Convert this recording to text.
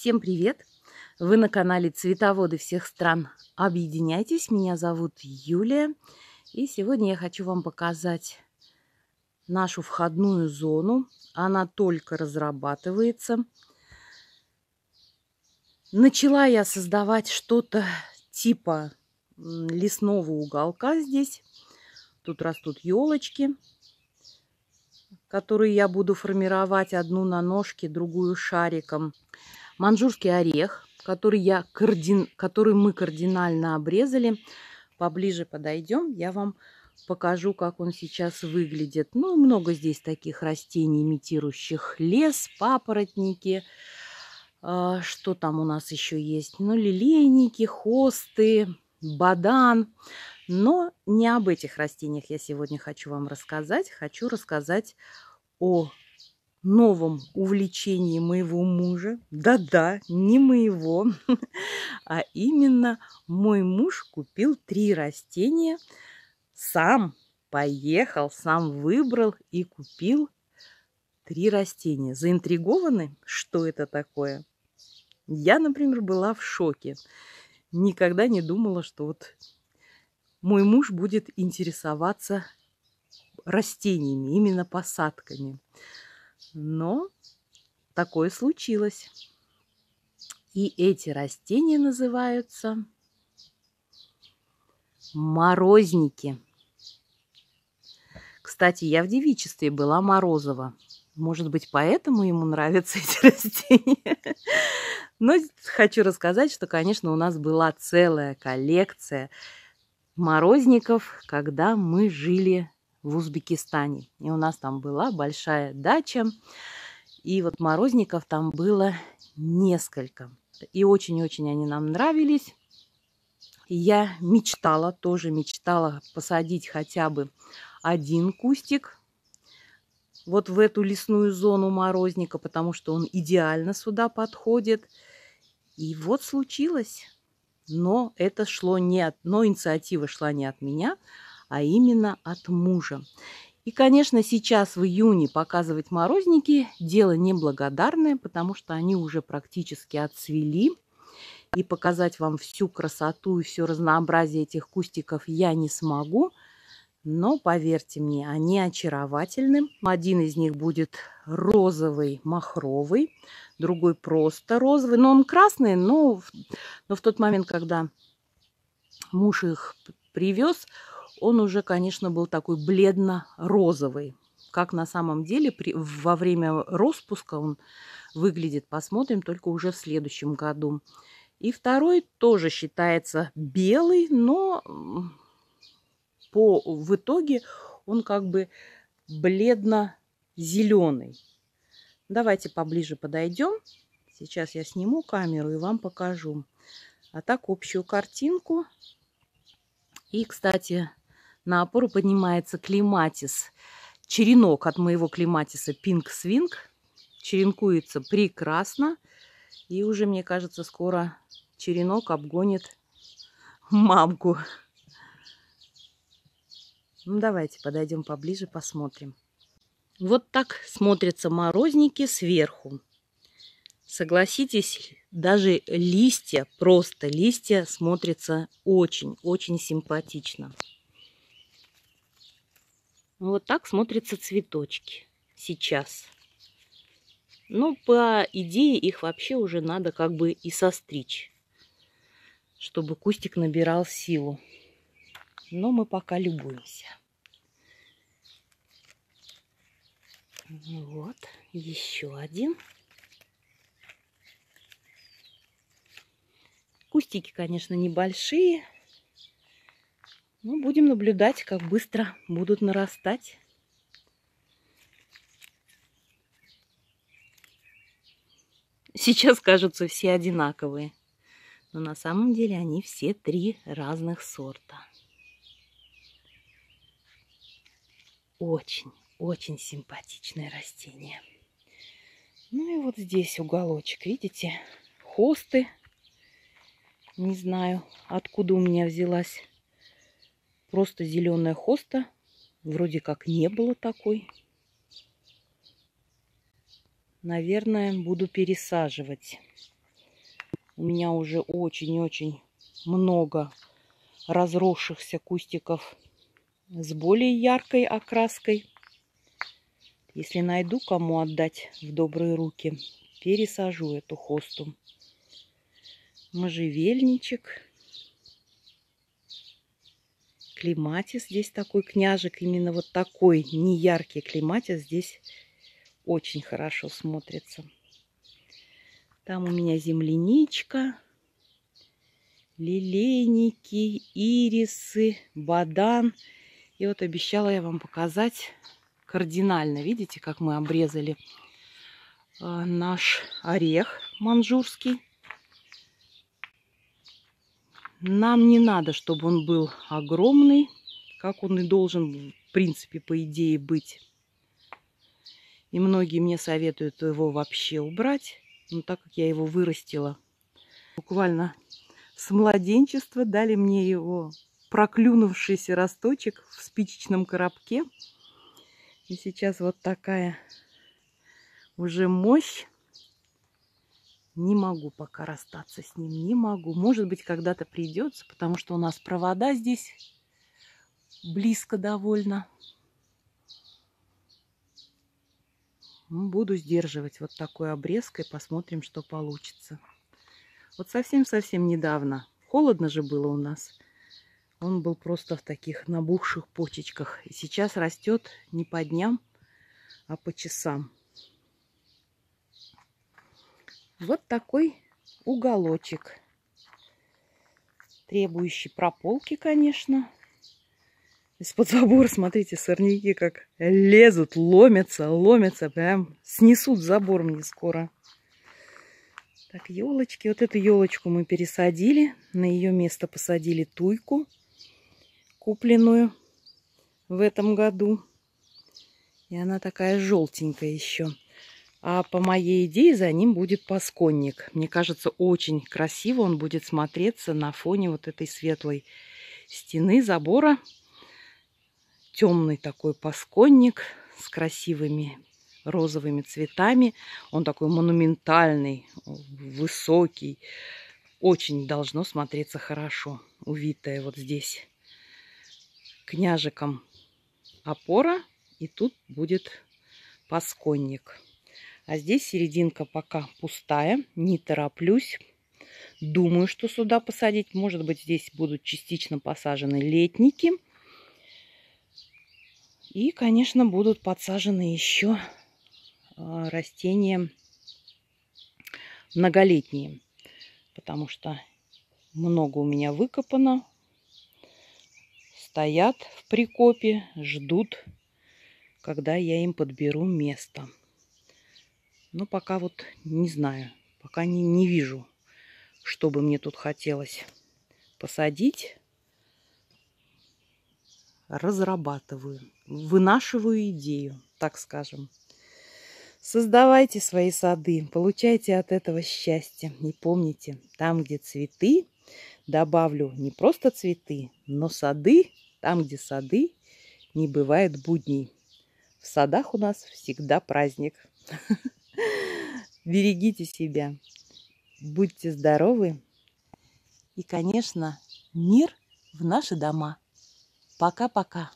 Всем привет! Вы на канале Цветоводы всех стран. Объединяйтесь, меня зовут Юлия. И сегодня я хочу вам показать нашу входную зону. Она только разрабатывается. Начала я создавать что-то типа лесного уголка здесь. Тут растут елочки, которые я буду формировать одну на ножке, другую шариком манжурский орех, который, я кардин... который мы кардинально обрезали. Поближе подойдем, я вам покажу, как он сейчас выглядит. Ну, много здесь таких растений, имитирующих лес, папоротники. А, что там у нас еще есть? Ну, лилейники, хосты, бадан. Но не об этих растениях я сегодня хочу вам рассказать. Хочу рассказать о новом увлечении моего мужа. Да-да, не моего, а именно мой муж купил три растения сам, поехал, сам выбрал и купил три растения. Заинтригованы, что это такое? Я, например, была в шоке. Никогда не думала, что вот мой муж будет интересоваться растениями, именно посадками. Но такое случилось. И эти растения называются морозники. Кстати, я в девичестве была Морозова. Может быть, поэтому ему нравятся эти растения. Но хочу рассказать, что, конечно, у нас была целая коллекция морозников, когда мы жили в Узбекистане. И у нас там была большая дача. И вот морозников там было несколько. И очень-очень они нам нравились. я мечтала, тоже мечтала посадить хотя бы один кустик вот в эту лесную зону морозника, потому что он идеально сюда подходит. И вот случилось. Но это шло не от... Но инициатива шла не от меня, а именно от мужа. И, конечно, сейчас в июне показывать морозники – дело неблагодарное, потому что они уже практически отцвели. И показать вам всю красоту и все разнообразие этих кустиков я не смогу. Но, поверьте мне, они очаровательны. Один из них будет розовый, махровый, другой просто розовый. Но ну, он красный, но, но в тот момент, когда муж их привез – он уже, конечно, был такой бледно-розовый. Как на самом деле при, во время распуска он выглядит, посмотрим только уже в следующем году. И второй тоже считается белый, но по, в итоге он как бы бледно-зеленый. Давайте поближе подойдем. Сейчас я сниму камеру и вам покажу. А так общую картинку. И, кстати, на опору поднимается клематис. Черенок от моего клематиса Pink Swing. Черенкуется прекрасно. И уже, мне кажется, скоро черенок обгонит мамку. Ну, давайте подойдем поближе, посмотрим. Вот так смотрятся морозники сверху. Согласитесь, даже листья, просто листья смотрятся очень-очень симпатично. Вот так смотрятся цветочки сейчас. Ну, по идее их вообще уже надо как бы и состричь, чтобы кустик набирал силу. Но мы пока любуемся. Вот, еще один. Кустики, конечно, небольшие, ну, будем наблюдать, как быстро будут нарастать. Сейчас кажутся все одинаковые, но на самом деле они все три разных сорта. Очень, очень симпатичное растение. Ну и вот здесь уголочек, видите, хосты. Не знаю, откуда у меня взялась Просто зеленая хоста. Вроде как не было такой. Наверное, буду пересаживать. У меня уже очень-очень много разросшихся кустиков с более яркой окраской. Если найду, кому отдать в добрые руки, пересажу эту хосту. Можжевельничек клематис. Здесь такой княжик, именно вот такой неяркий клематис здесь очень хорошо смотрится. Там у меня земляничка, лилейники, ирисы, бадан. И вот обещала я вам показать кардинально. Видите, как мы обрезали э, наш орех манжурский. Нам не надо, чтобы он был огромный, как он и должен, в принципе, по идее, быть. И многие мне советуют его вообще убрать. Но так как я его вырастила, буквально с младенчества дали мне его проклюнувшийся росточек в спичечном коробке. И сейчас вот такая уже мощь. Не могу пока расстаться с ним, не могу. Может быть, когда-то придется, потому что у нас провода здесь близко довольно. Буду сдерживать вот такой обрезкой, посмотрим, что получится. Вот совсем-совсем недавно, холодно же было у нас, он был просто в таких набухших почечках. И сейчас растет не по дням, а по часам вот такой уголочек, требующий прополки, конечно. Из-под забора, смотрите, сорняки как лезут, ломятся, ломятся, прям снесут забор мне скоро. Так, елочки. Вот эту елочку мы пересадили. На ее место посадили туйку, купленную в этом году. И она такая желтенькая еще. А по моей идее за ним будет пасконник. Мне кажется, очень красиво он будет смотреться на фоне вот этой светлой стены забора. Темный такой пасконник с красивыми розовыми цветами. Он такой монументальный, высокий. Очень должно смотреться хорошо, Увитая вот здесь княжиком опора. И тут будет пасконник. А здесь серединка пока пустая, не тороплюсь. Думаю, что сюда посадить. Может быть, здесь будут частично посажены летники. И, конечно, будут подсажены еще а, растения многолетние. Потому что много у меня выкопано. Стоят в прикопе, ждут, когда я им подберу место. Но пока вот не знаю, пока не, не вижу, что бы мне тут хотелось посадить. Разрабатываю, вынашиваю идею, так скажем. Создавайте свои сады, получайте от этого счастье. И помните, там, где цветы, добавлю не просто цветы, но сады, там, где сады, не бывает будней. В садах у нас всегда праздник. Берегите себя, будьте здоровы и, конечно, мир в наши дома. Пока-пока.